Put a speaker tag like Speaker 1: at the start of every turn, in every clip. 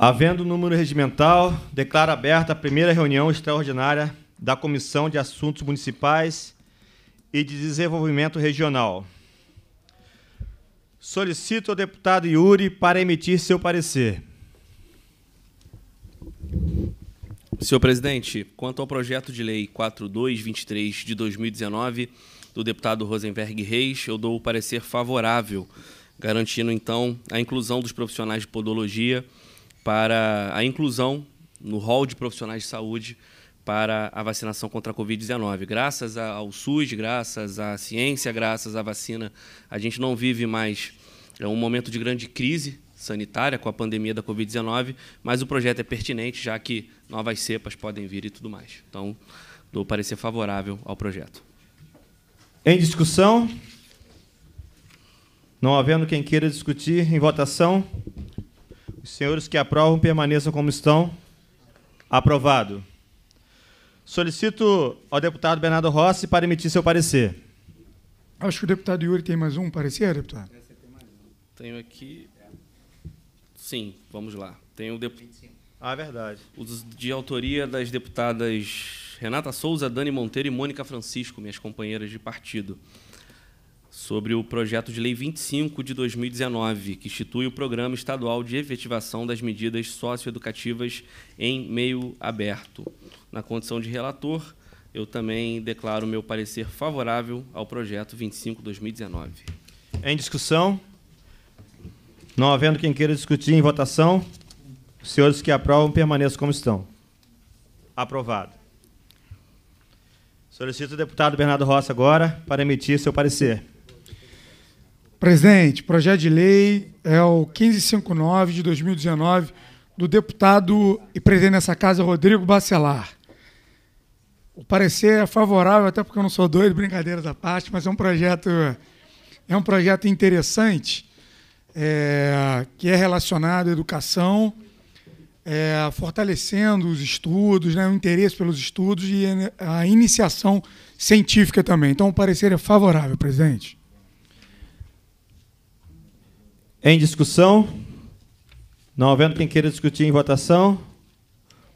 Speaker 1: Havendo número regimental, declaro aberta a primeira reunião extraordinária da Comissão de Assuntos Municipais e de Desenvolvimento Regional. Solicito ao deputado Yuri para emitir seu parecer.
Speaker 2: Senhor presidente, quanto ao projeto de lei 4223 de 2019 do deputado Rosenberg Reis, eu dou o parecer favorável, garantindo então a inclusão dos profissionais de podologia para a inclusão no rol de profissionais de saúde para a vacinação contra a Covid-19. Graças ao SUS, graças à ciência, graças à vacina, a gente não vive mais é, um momento de grande crise sanitária com a pandemia da Covid-19, mas o projeto é pertinente, já que novas cepas podem vir e tudo mais. Então,
Speaker 1: dou parecer favorável ao projeto. Em discussão? Não havendo quem queira discutir, em votação? Os senhores que aprovam permaneçam como estão. Aprovado. Solicito ao deputado Bernardo Rossi para emitir seu parecer.
Speaker 3: Acho que o deputado Yuri tem mais um parecer, deputado.
Speaker 2: Tenho aqui. Sim, vamos lá.
Speaker 1: Tenho o deputado. Ah, verdade.
Speaker 2: Os de autoria das deputadas Renata Souza, Dani Monteiro e Mônica Francisco, minhas companheiras de partido sobre o projeto de lei 25 de 2019, que institui o Programa Estadual de Efetivação das Medidas Socioeducativas em Meio Aberto. Na condição de relator, eu também declaro meu parecer favorável ao projeto 25-2019.
Speaker 1: Em discussão? Não havendo quem queira discutir em votação, os senhores que aprovam permaneçam como estão. Aprovado. Solicito o deputado Bernardo Rossi agora para emitir seu parecer.
Speaker 3: Presidente, projeto de lei é o 1559 de 2019 do deputado e presidente dessa casa, Rodrigo Bacelar. O parecer é favorável, até porque eu não sou doido, brincadeiras da parte, mas é um projeto, é um projeto interessante é, que é relacionado à educação, é, fortalecendo os estudos, né, o interesse pelos estudos e a iniciação científica também. Então, o parecer é favorável, presidente.
Speaker 1: Em discussão? Não havendo quem queira discutir em votação,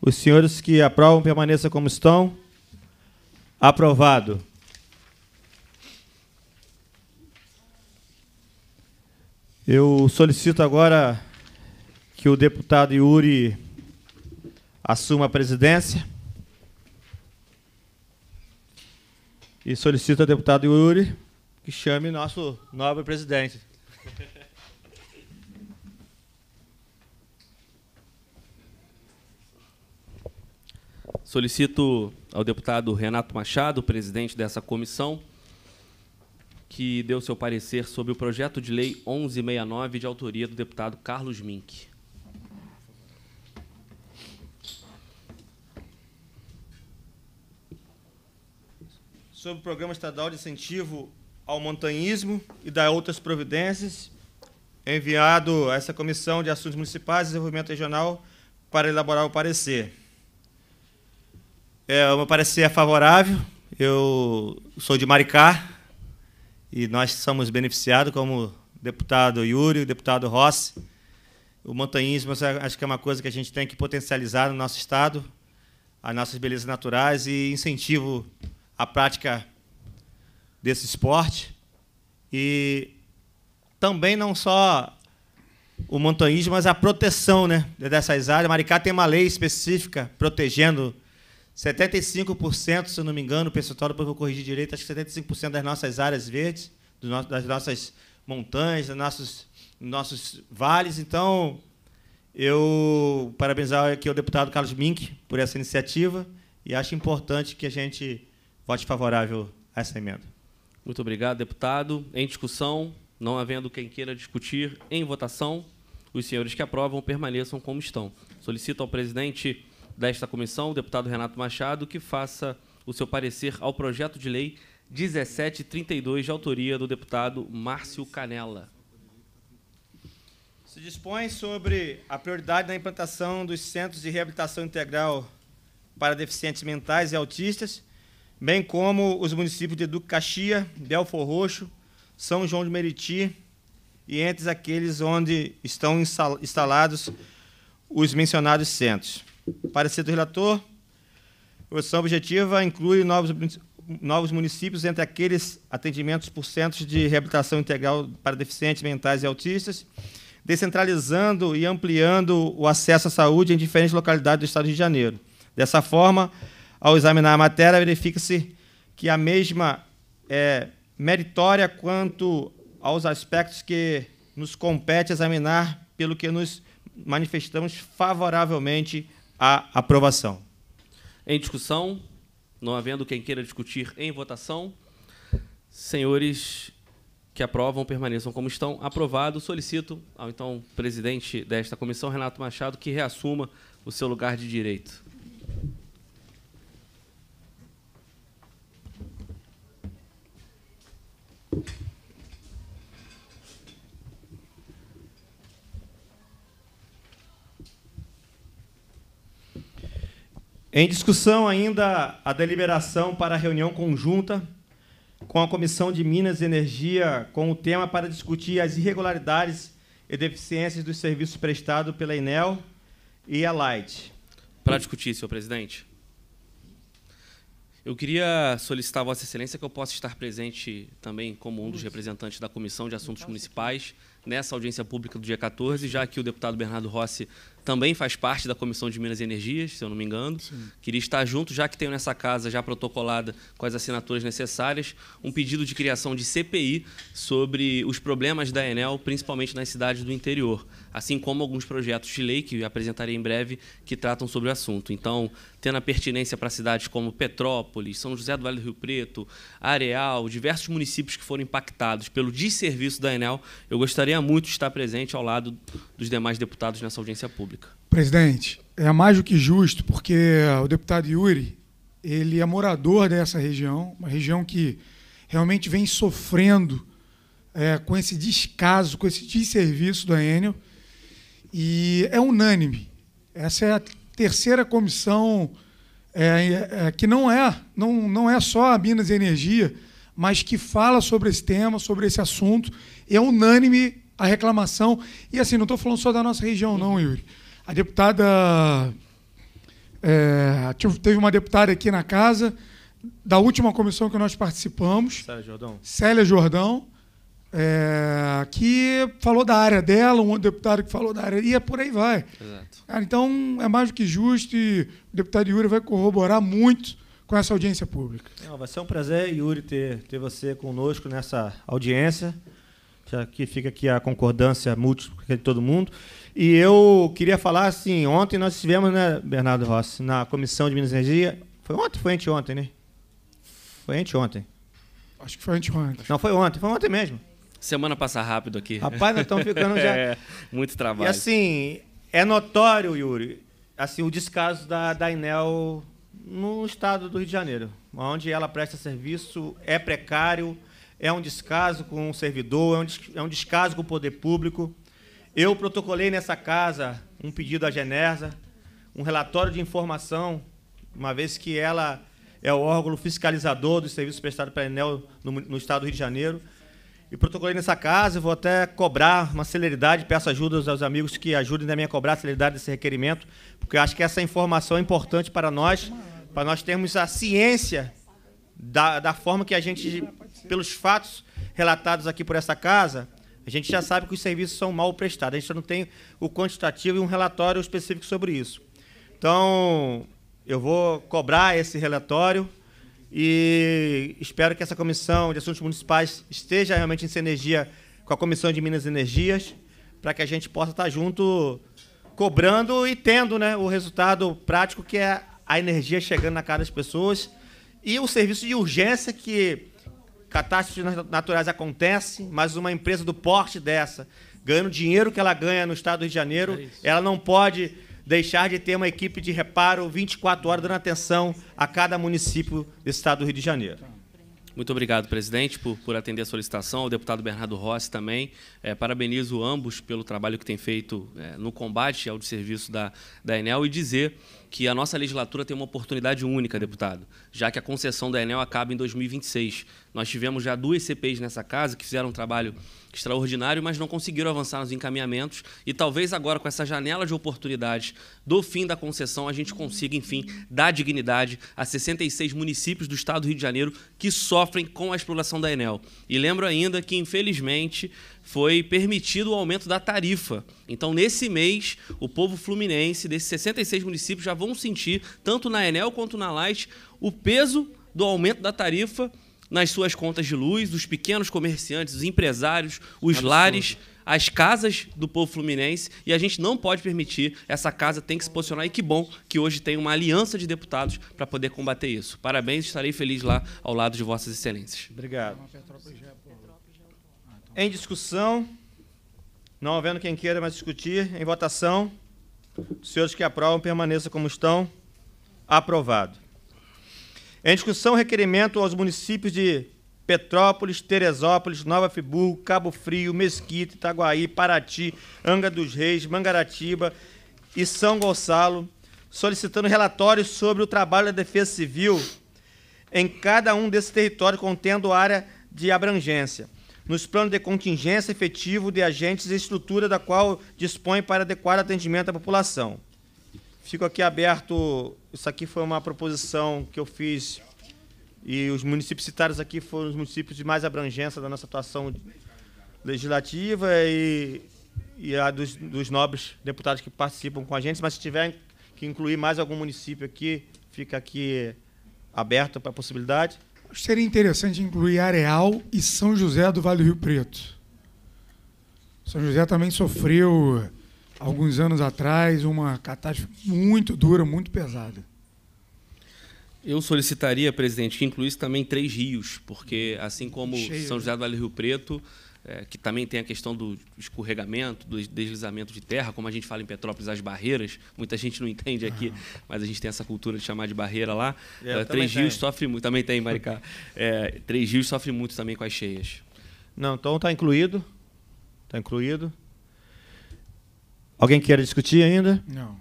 Speaker 1: os senhores que aprovam permaneçam como estão. Aprovado. Eu solicito agora que o deputado Yuri assuma a presidência. E solicito ao deputado Yuri que chame nosso nobre presidente.
Speaker 2: Solicito ao deputado Renato Machado, presidente dessa comissão, que deu seu parecer sobre o projeto de lei 1169 de autoria do deputado Carlos Mink.
Speaker 1: Sobre o Programa Estadual de Incentivo ao Montanhismo e da outras providências, enviado a essa Comissão de Assuntos Municipais e Desenvolvimento Regional para elaborar o parecer. É, o meu parecer é favorável. Eu sou de Maricá e nós somos beneficiados, como deputado Yuri, deputado Rossi. O montanhismo acho que é uma coisa que a gente tem que potencializar no nosso estado, as nossas belezas naturais e incentivo a prática desse esporte. E também não só o montanhismo, mas a proteção né, dessas áreas. Maricá tem uma lei específica protegendo 75%, se eu não me engano, o pessoal depois eu vou corrigir direito, acho que 75% das nossas áreas verdes, das nossas montanhas, dos nossos, nossos vales. Então, eu parabenizar aqui o deputado Carlos Mink por essa iniciativa e acho importante que a gente vote favorável a essa emenda. Muito
Speaker 2: obrigado, deputado. Em discussão, não havendo quem queira discutir, em votação, os senhores que aprovam permaneçam como estão. Solicito ao presidente desta comissão, o deputado Renato Machado, que faça o seu parecer ao projeto de lei 1732, de autoria do deputado Márcio
Speaker 1: Canella. Se dispõe sobre a prioridade da implantação dos centros de reabilitação integral para deficientes mentais e autistas, bem como os municípios de Duque Caxia, Belfor Roxo, São João de Meriti e entre aqueles onde estão instalados os mencionados centros. Parecer do relator. posição objetiva inclui novos, novos municípios entre aqueles atendimentos por centros de reabilitação integral para deficientes mentais e autistas, descentralizando e ampliando o acesso à saúde em diferentes localidades do Estado de Janeiro. Dessa forma, ao examinar a matéria, verifica-se que a mesma é meritória quanto aos aspectos que nos compete examinar, pelo que nos manifestamos favoravelmente a aprovação. Em discussão, não
Speaker 2: havendo quem queira discutir em votação, senhores que aprovam permaneçam como estão. Aprovado, solicito ao então presidente desta comissão, Renato Machado, que reassuma o seu lugar de direito.
Speaker 1: Em discussão ainda a deliberação para a reunião conjunta com a Comissão de Minas e Energia com o tema para discutir as irregularidades e deficiências dos serviços prestados pela Enel e a Light.
Speaker 2: Para discutir, senhor presidente. Eu queria solicitar a Vossa Excelência que eu possa estar presente também como um dos representantes da Comissão de Assuntos então, Municipais nessa audiência pública do dia 14, já que o deputado Bernardo Rossi também faz parte da Comissão de Minas e Energias, se eu não me engano. Sim. Queria estar junto, já que tenho nessa casa já protocolada com as assinaturas necessárias, um pedido de criação de CPI sobre os problemas da Enel, principalmente nas cidades do interior, assim como alguns projetos de lei que apresentarei em breve que tratam sobre o assunto. Então, tendo a pertinência para cidades como Petrópolis, São José do Vale do Rio Preto, Areal, diversos municípios que foram impactados pelo desserviço da Enel, eu gostaria muito de estar presente ao lado dos demais deputados nessa audiência pública.
Speaker 3: Presidente, é mais do que justo, porque o deputado Yuri, ele é morador dessa região, uma região que realmente vem sofrendo é, com esse descaso, com esse desserviço do Enel, e é unânime. Essa é a terceira comissão é, é, que não é, não, não é só a Minas e Energia, mas que fala sobre esse tema, sobre esse assunto, e é unânime a reclamação. E assim, não estou falando só da nossa região, não, Yuri. A deputada. É, teve uma deputada aqui na casa, da última comissão que nós participamos. Célia Jordão. Célia Jordão, é, que falou da área dela, um outro deputado que falou da área, e é por aí vai. Cara, então, é mais do que justo e o deputado Yuri vai corroborar muito com essa audiência
Speaker 1: pública. Não, vai ser um prazer, Yuri, ter, ter você conosco nessa audiência. Já que fica aqui a concordância múltipla de todo mundo. E eu queria falar assim, ontem nós estivemos, né, Bernardo Rossi, na Comissão de Minas e Energia. Foi ontem? Foi anteontem, né? Foi anteontem. Acho que foi anteontem. Não, foi ontem. Foi ontem mesmo.
Speaker 2: Semana passa rápido aqui. Rapaz, nós estamos ficando já... é, muito trabalho. E
Speaker 1: assim, é notório, Yuri, assim, o descaso da, da Inel no estado do Rio de Janeiro, onde ela presta serviço, é precário, é um descaso com o servidor, é um, é um descaso com o poder público. Eu protocolei nessa casa um pedido à Genersa, um relatório de informação, uma vez que ela é o órgão fiscalizador dos serviços prestados pela Enel no, no estado do Rio de Janeiro. E protocolei nessa casa, vou até cobrar uma celeridade, peço ajuda aos amigos que ajudem também a cobrar a celeridade desse requerimento, porque eu acho que essa informação é importante para nós, para nós termos a ciência da, da forma que a gente, pelos fatos relatados aqui por essa casa, a gente já sabe que os serviços são mal prestados, a gente não tem o quantitativo e um relatório específico sobre isso. Então, eu vou cobrar esse relatório e espero que essa comissão de assuntos municipais esteja realmente em sinergia com a comissão de Minas e Energias, para que a gente possa estar junto cobrando e tendo né, o resultado prático que é a energia chegando na cara das pessoas e o serviço de urgência que catástrofes naturais acontecem, mas uma empresa do porte dessa, ganhando o dinheiro que ela ganha no estado do Rio de Janeiro, é ela não pode deixar de ter uma equipe de reparo 24 horas dando atenção a cada município do estado do Rio de Janeiro.
Speaker 2: Muito obrigado, presidente, por, por atender a solicitação, O deputado Bernardo Rossi também. É, parabenizo ambos pelo trabalho que tem feito é, no combate ao serviço da, da Enel e dizer que a nossa legislatura tem uma oportunidade única, deputado, já que a concessão da Enel acaba em 2026. Nós tivemos já duas CPIs nessa casa que fizeram um trabalho extraordinário, mas não conseguiram avançar nos encaminhamentos. E talvez agora, com essa janela de oportunidades do fim da concessão, a gente consiga, enfim, dar dignidade a 66 municípios do estado do Rio de Janeiro que sofrem com a exploração da Enel. E lembro ainda que, infelizmente, foi permitido o aumento da tarifa. Então, nesse mês, o povo fluminense desses 66 municípios já vão sentir, tanto na Enel quanto na Light, o peso do aumento da tarifa nas suas contas de luz, os pequenos comerciantes, os empresários, os Absurdo. lares, as casas do povo fluminense, e a gente não pode permitir, essa casa tem que se posicionar, e que bom que hoje tem uma aliança de deputados para poder combater isso. Parabéns, estarei feliz lá ao lado de vossas excelências.
Speaker 1: Obrigado. Em discussão, não havendo quem queira mais discutir, em votação, os senhores que aprovam permaneçam como estão. Aprovado. Em discussão, requerimento aos municípios de Petrópolis, Teresópolis, Nova Friburgo, Cabo Frio, Mesquita, Itaguaí, Paraty, Anga dos Reis, Mangaratiba e São Gonçalo, solicitando relatórios sobre o trabalho da Defesa Civil em cada um desses territórios contendo área de abrangência, nos planos de contingência efetivo de agentes e estrutura da qual dispõe para adequado atendimento à população. Fico aqui aberto isso aqui foi uma proposição que eu fiz e os municípios citados aqui foram os municípios de mais abrangência da nossa atuação legislativa e, e a dos, dos nobres deputados que participam com a gente. Mas se tiver que incluir mais algum município aqui, fica aqui aberto para a possibilidade.
Speaker 3: Acho que seria interessante incluir Areal e São José do Vale do Rio Preto. São José também sofreu alguns anos atrás, uma catástrofe muito dura, muito pesada.
Speaker 2: Eu solicitaria, presidente, que incluísse também Três Rios, porque assim como Cheio, São né? José do Vale Rio Preto, é, que também tem a questão do escorregamento, do deslizamento de terra, como a gente fala em Petrópolis, as barreiras. Muita gente não entende aqui, ah. mas a gente tem essa cultura de chamar de barreira lá. É, é Três Rios tem. sofre muito, também tem, Maricá. É, Três Rios sofre muito também com as cheias.
Speaker 1: Não, então está incluído. Está incluído. Alguém queira discutir ainda? Não.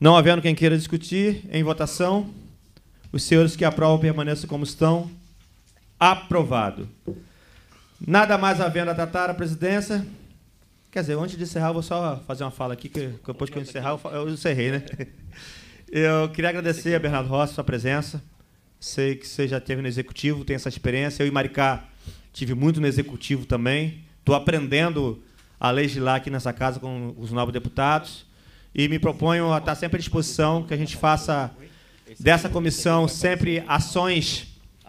Speaker 1: Não havendo quem queira discutir, em votação, os senhores que aprovam permaneçam como estão. Aprovado. Nada mais havendo a tratar a presidência. Quer dizer, antes de encerrar, eu vou só fazer uma fala aqui, que depois que eu encerrar, eu encerrei, né? Eu queria agradecer a Bernardo Rossi sua presença. Sei que você já esteve no executivo, tem essa experiência. Eu e Maricá tive muito no executivo também. Estou aprendendo a legislar aqui nessa casa com os novos deputados. E me proponho a estar sempre à disposição que a gente faça dessa comissão sempre ações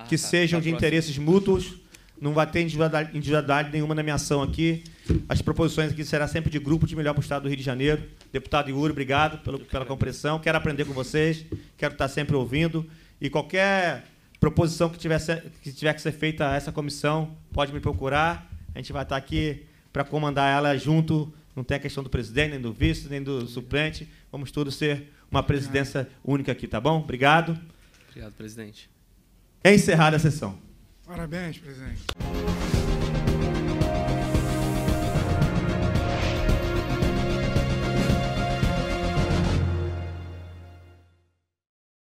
Speaker 1: que ah, tá. sejam tá de interesses mútuos. Não vai ter individualidade nenhuma na minha ação aqui. As proposições aqui serão sempre de grupo de melhor para o Estado do Rio de Janeiro. Deputado Iuri, obrigado pelo, pela compreensão. Quero aprender com vocês, quero estar sempre ouvindo. E qualquer proposição que tiver, que tiver que ser feita a essa comissão, pode me procurar. A gente vai estar aqui para comandar ela junto. Não tem a questão do presidente, nem do vice, nem do suplente. Vamos todos ser uma presidência única aqui, tá bom? Obrigado.
Speaker 2: Obrigado, presidente.
Speaker 1: É encerrada a sessão.
Speaker 3: Parabéns, presidente.